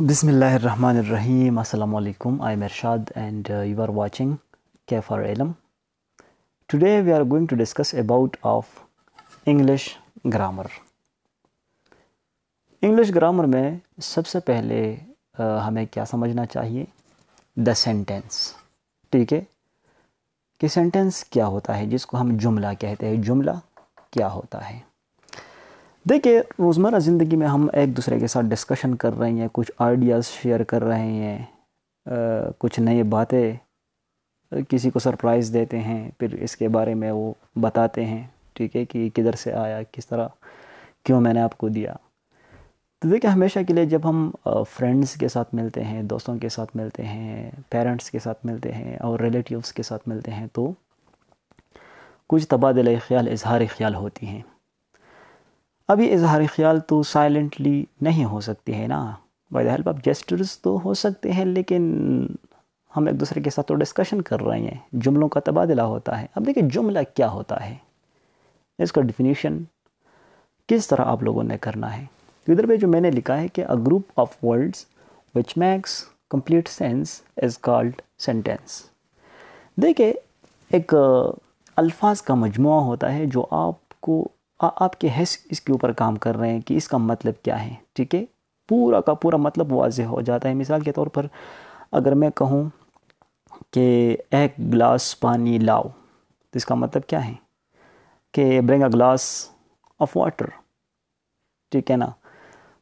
Bismillahirrahmanirrahim. Assalamu alaikum. I am Ershad and uh, you are watching Kafar Ilm. Today we are going to discuss about of English grammar. English grammar में सबसे पहले uh, हमें क्या समझना चाहिए the sentence ठीक है कि सेंटेंस क्या होता है जिसको हम जुमला कहते हैं जुमला क्या होता है देखिए रोज़मर्रा ज़िंदगी में हम एक दूसरे के साथ डिस्कशन कर रहे हैं कुछ आइडियाज़ शेयर कर रहे हैं आ, कुछ नए बातें किसी को सरप्राइज़ देते हैं फिर इसके बारे में वो बताते हैं ठीक है कि किधर से आया किस तरह क्यों मैंने आपको दिया तो देखिए हमेशा के लिए जब हम फ्रेंड्स के साथ मिलते हैं दोस्तों के साथ मिलते हैं पेरेंट्स के साथ मिलते हैं और रिलेटिव्स के साथ मिलते हैं तो कुछ तबादले ख्याल इजहार ख्याल होती हैं अभी इजहार ख्याल तो साइलेंटली नहीं हो सकती है ना by the help of gestures तो हो सकते हैं लेकिन हम एक दूसरे के साथ तो डिस्कशन कर रहे हैं जुमलों का तबादला होता है अब देखिए जुमला क्या होता है इसका डिफिनीशन किस तरह आप लोगों ने करना है इधर पे जो मैंने लिखा है कि a group of words which makes complete sense is called sentence देखिए एक अल्फाज का मजमु होता है जो आपको आपके हैस इसके ऊपर काम कर रहे हैं कि इसका मतलब क्या है ठीक है पूरा का पूरा मतलब वाज हो जाता है मिसाल के तौर पर अगर मैं कहूँ कि एक गिलास पानी लाओ तो इसका मतलब क्या है कि bring a glass of water ठीक है ना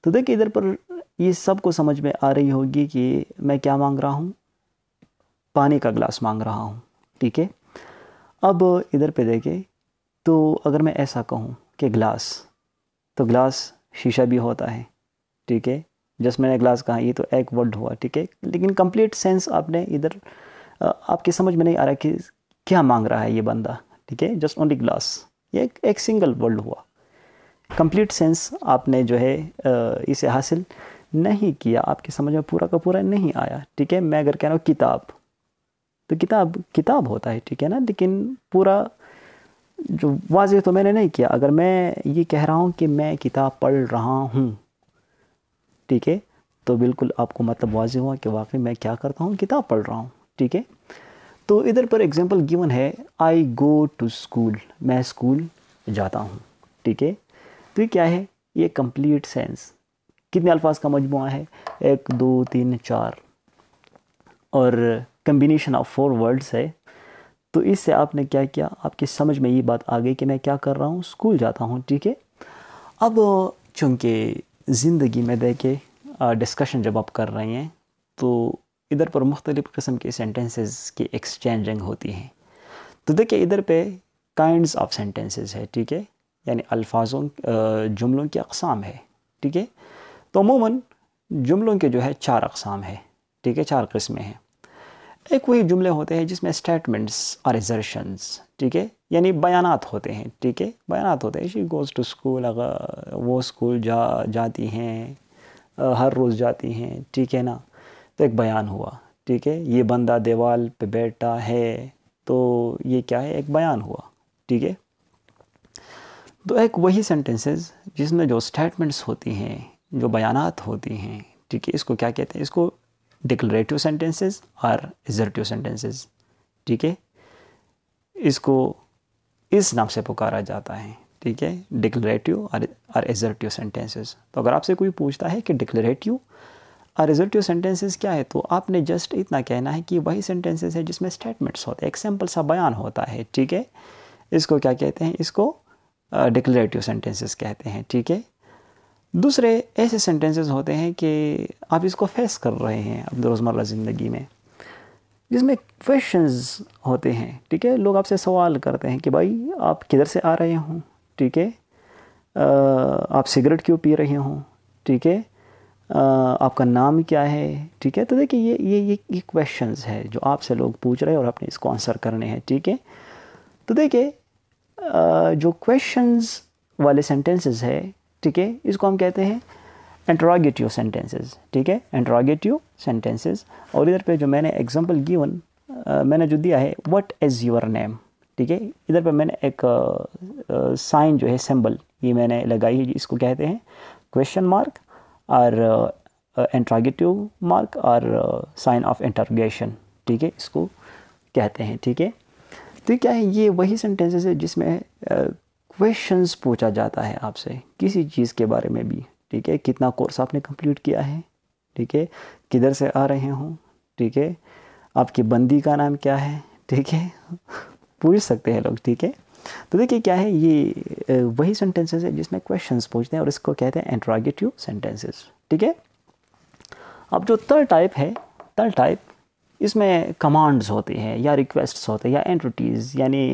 तो देखिए इधर पर ये सब को समझ में आ रही होगी कि मैं क्या मांग रहा हूँ पानी का ग्लास मांग रहा हूँ ठीक है अब इधर पे देखें तो अगर मैं ऐसा कहूँ कि ग्लास तो ग्लास शीशा भी होता है ठीक है जस्ट मैंने ग्लास कहा ये तो एक वर्ड हुआ ठीक है लेकिन कंप्लीट सेंस आपने इधर आपकी समझ में नहीं आ रहा कि क्या मांग रहा है ये बंदा ठीक है जस्ट ओनली ग्लास ये एक, एक सिंगल वर्ड हुआ कंप्लीट सेंस आपने जो है इसे हासिल नहीं किया आपकी समझ में पूरा का पूरा नहीं आया ठीक है मैं अगर कह रहा हूँ किताब तो किताब किताब होता है ठीक है ना लेकिन पूरा जो वाज तो मैंने नहीं किया अगर मैं ये कह रहा हूँ कि मैं किताब पढ़ रहा हूँ ठीक है तो बिल्कुल आपको मतलब वाज हुआ कि वाकई मैं क्या करता हूँ किताब पढ़ रहा हूँ ठीक है तो इधर पर एग्जाम्पल गिवन है आई गो टू स्कूल मैं स्कूल जाता हूँ ठीक है तो ये क्या है ये कम्प्लीट सेंस कितने अल्फाज का मजमू है एक दो तीन चार और कम्बिनेशन ऑफ फोर वर्ड्स है तो इससे आपने क्या किया आपकी समझ में ये बात आ गई कि मैं क्या कर रहा हूँ स्कूल जाता हूँ ठीक है अब चूँकि ज़िंदगी में देखे डिस्कशन जब आप कर रहे हैं तो इधर पर मुख्तलिफ़ किस्म के सेंटेंसेस की एक्सचेंजिंग होती हैं तो देखिए इधर पे काइंड्स ऑफ सेंटेंसेस है ठीक है यानी अल्फाजों जुमलों की अकसाम है ठीक है तो अमूमन जुमलों के जो है चार अकसाम है ठीक है चार किस्में हैं एक वही जुमले होते हैं जिसमें स्टेटमेंट्स और एजर्शंस ठीक है यानी बयानात होते हैं ठीक है बयानात होते हैं शी गोज़ टू स्कूल अगर वो स्कूल जा जाती हैं हर रोज़ जाती हैं ठीक है ना तो एक बयान हुआ ठीक है ये बंदा देवाल पे बैठा है तो ये क्या है एक बयान हुआ ठीक है तो एक वही सेंटेंसेस जिसमें जो स्टेटमेंट्स होती हैं जो बयानात होती हैं ठीक है इसको क्या कहते हैं इसको डिक्लेरेटिव सेंटेंसेस और एजर्टिव सेंटेंसेस ठीक है इसको इस नाम से पुकारा जाता है ठीक है डिक्लेरेटिव और एजर्टिव सेंटेंसेस तो अगर आपसे कोई पूछता है कि डिक्लेरेटिव और एजर्टिव सेंटेंसेस क्या है तो आपने जस्ट इतना कहना है कि वही सेंटेंसेस है जिसमें स्टेटमेंट्स होते हैं एक्सैम्पल सा बयान होता है ठीक है इसको क्या कहते हैं इसको uh, सेंटेंसेस कहते हैं ठीक है दूसरे ऐसे सेंटेंसेस होते हैं कि आप इसको फेस कर रहे हैं अपने रोज़मर्रा ज़िंदगी में जिसमें क्वेश्चंस होते हैं ठीक है लोग आपसे सवाल करते हैं कि भाई आप किधर से आ रहे हो ठीक है आप सिगरेट क्यों पी रहे हो ठीक है आपका नाम क्या है ठीक है तो देखिए ये ये ये ये क्वेश्चन है जो आपसे लोग पूछ रहे हैं और आपने इसको आंसर करने हैं ठीक है तो देखिए जो क्वेश्चंस वाले सेंटेंसेस है ठीक है इसको हम कहते हैं एंट्रागेटिव सेंटेंसेज ठीक है एंट्रोगेटिव सेंटेंसेज और इधर पे जो मैंने एग्जांपल गिवन मैंने जो दिया है व्हाट इज़ योर नेम ठीक है इधर पे मैंने एक साइन जो है सिंबल ये मैंने लगाई है इसको कहते हैं क्वेश्चन मार्क और एंट्रागेटिव मार्क और साइन ऑफ इंटरगेशन ठीक है इसको कहते हैं ठीक है तो क्या है ये वही सेंटेंसेस है जिसमें क्वेश्चंस पूछा जाता है आपसे किसी चीज़ के बारे में भी ठीक है कितना कोर्स आपने कंप्लीट किया है ठीक है किधर से आ रहे हो ठीक है आपकी बंदी का नाम क्या है ठीक है पूछ सकते हैं लोग ठीक है तो देखिए क्या है ये वही सेंटेंसेस है जिसमें क्वेश्चंस पूछते हैं और इसको कहते हैं एंट्रागेटिव सेंटेंसेस ठीक है अब जो थर्ड टाइप है थर्ड टाइप इसमें कमांड्स होते हैं या रिक्वेस्ट्स होते हैं या एंट्रिटीज़ यानी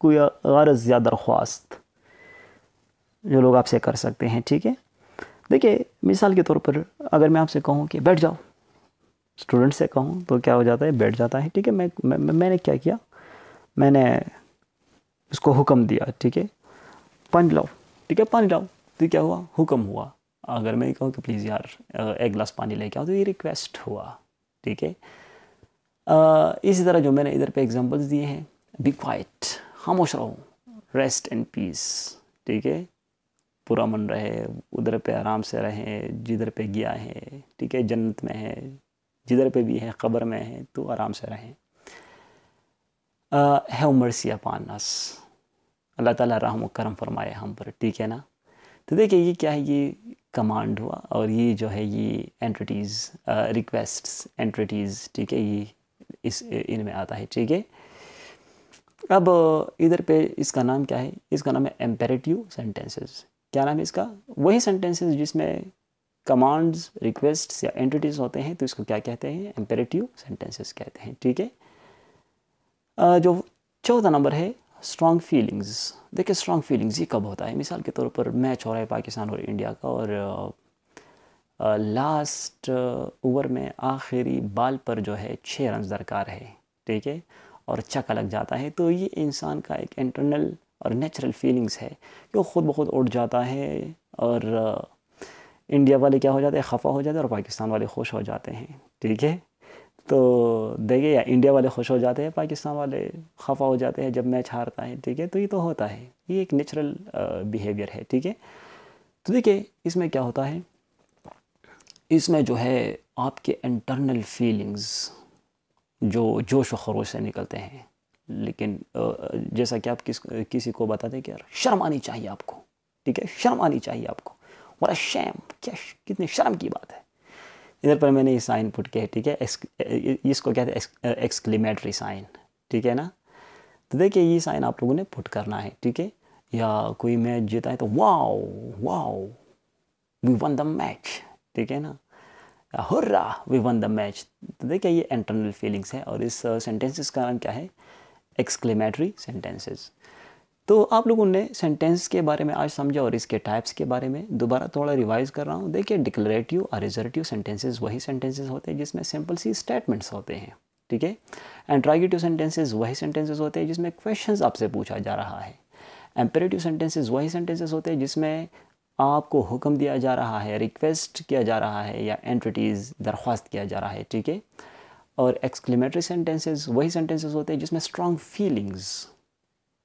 कोई गरज या दरख्वास्त जो लोग आपसे कर सकते हैं ठीक है देखिए मिसाल के तौर पर अगर मैं आपसे कहूँ कि बैठ जाओ स्टूडेंट से कहूँ तो क्या हो जाता है बैठ जाता है ठीक है मैं, मैं मैंने क्या किया मैंने इसको हुक्म दिया ठीक है पानी लाओ ठीक है पानी लाओ तो क्या हुआ हुक्म हुआ अगर मैं कहूँ कि प्लीज़ यार एक गिलास पानी लेके आओ तो ये रिक्वेस्ट हुआ ठीक है इसी तरह जो मैंने इधर पे एग्जांपल्स दिए हैं बी क्वाइट खामोश रहो रेस्ट एंड पीस ठीक है पुरमन रहे उधर पे आराम से रहें जिधर पे गया है ठीक है जन्नत में है जिधर पे भी है ख़बर में है तो आराम से रहें है उमर अपान नस अल्लाह ताला रहम करम फरमाए हम पर ठीक है ना तो देखिए ये क्या है ये कमांड हुआ और ये जो है ये एंट्रटीज़ रिक्वेस्ट एंट्रटीज़ ठीक है ये इस इनमें आता है ठीक है अब इधर पे इसका नाम क्या है इसका नाम है एम्पेरेटिव सेंटेंसेस क्या नाम है इसका वही सेंटेंसेस जिसमें कमांड्स रिक्वेस्ट या एंटिटीज होते हैं तो इसको क्या कहते हैं एम्पेरेटिव सेंटेंसेस कहते हैं ठीक है जो चौथा नंबर है स्ट्रॉन्ग फीलिंग्स देखिए स्ट्रॉन्ग फीलिंग्स ये कब होता है मिसाल के तौर पर मैच हो रहा है पाकिस्तान और इंडिया का और लास्ट ओवर में आखिरी बाल पर जो है छः रन दरकार है ठीक है और चक्का लग जाता है तो ये इंसान का एक इंटरनल और नेचुरल फीलिंग्स है कि वो ख़ुद ब खुद उठ जाता है और इंडिया वाले क्या हो जाते हैं खफा हो जाते हैं और पाकिस्तान वाले खुश हो जाते हैं ठीक है तो देखिए या इंडिया वाले खुश हो जाते हैं पाकिस्तान वाले खफा हो जाते हैं जब मैच हारता है ठीक है तो ये तो होता है ये एक नेचुरल बिहेवियर है ठीक है तो देखिए इसमें क्या होता है इसमें जो है आपके इंटरनल फीलिंग्स जो जोश व खरोश से निकलते हैं लेकिन जैसा कि आप किस किसी को बताते कि यार शर्म आनी चाहिए आपको ठीक है शर्म आनी चाहिए आपको बड़ा शैम क्या कितने शर्म की बात है इधर पर मैंने ये साइन पुट किया ठीक है इसको कहते हैं एक्सक्लीमेटरी साइन ठीक है ना तो देखिए ये साइन आप लोगों ने पुट करना है ठीक है या कोई मैच जीता है तो wow wow we won the match ठीक है ना hurrah we won the match तो देखिए ये इंटरनल फीलिंग्स है और इस सेंटेंसेस uh, का नाम क्या है एक्सक्लेमेटरी सेंटेंसेस तो आप लोगों ने सेंटेंस के बारे में आज समझा और इसके टाइप्स के बारे में दोबारा थोड़ा रिवाइज कर रहा हूँ देखिए डिक्लेरेटिव और रिजर्टिव सेंटेंसेज वही सेंटेंसेज होते हैं जिसमें सिंपल सी स्टेटमेंट्स होते हैं ठीक है एंड्रागेटिव सेंटेंसेज वही सेंटेंसेज होते हैं जिसमें क्वेश्चन आपसे पूछा जा रहा है एम्पेरेटिव सेंटेंसेज वही सेंटेंसेज होते हैं जिसमें आपको हुक्म दिया जा रहा है रिक्वेस्ट किया जा रहा है या एंट्रिटीज़ दरख्वास्त किया जा रहा है ठीक है और एक्सक्लेमेटरी सेंटेंसेस वही सेंटेंसेस होते हैं जिसमें स्ट्रांग फीलिंग्स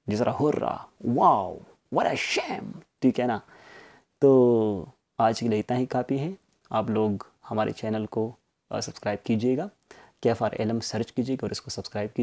जिस तरह hurrah wow what a shame ठीक है ना तो आज के लिए इतना ही काफ़ी है आप लोग हमारे चैनल को सब्सक्राइब कीजिएगा के F R L M search कीजिएगा और इसको सब्सक्राइब कीजिए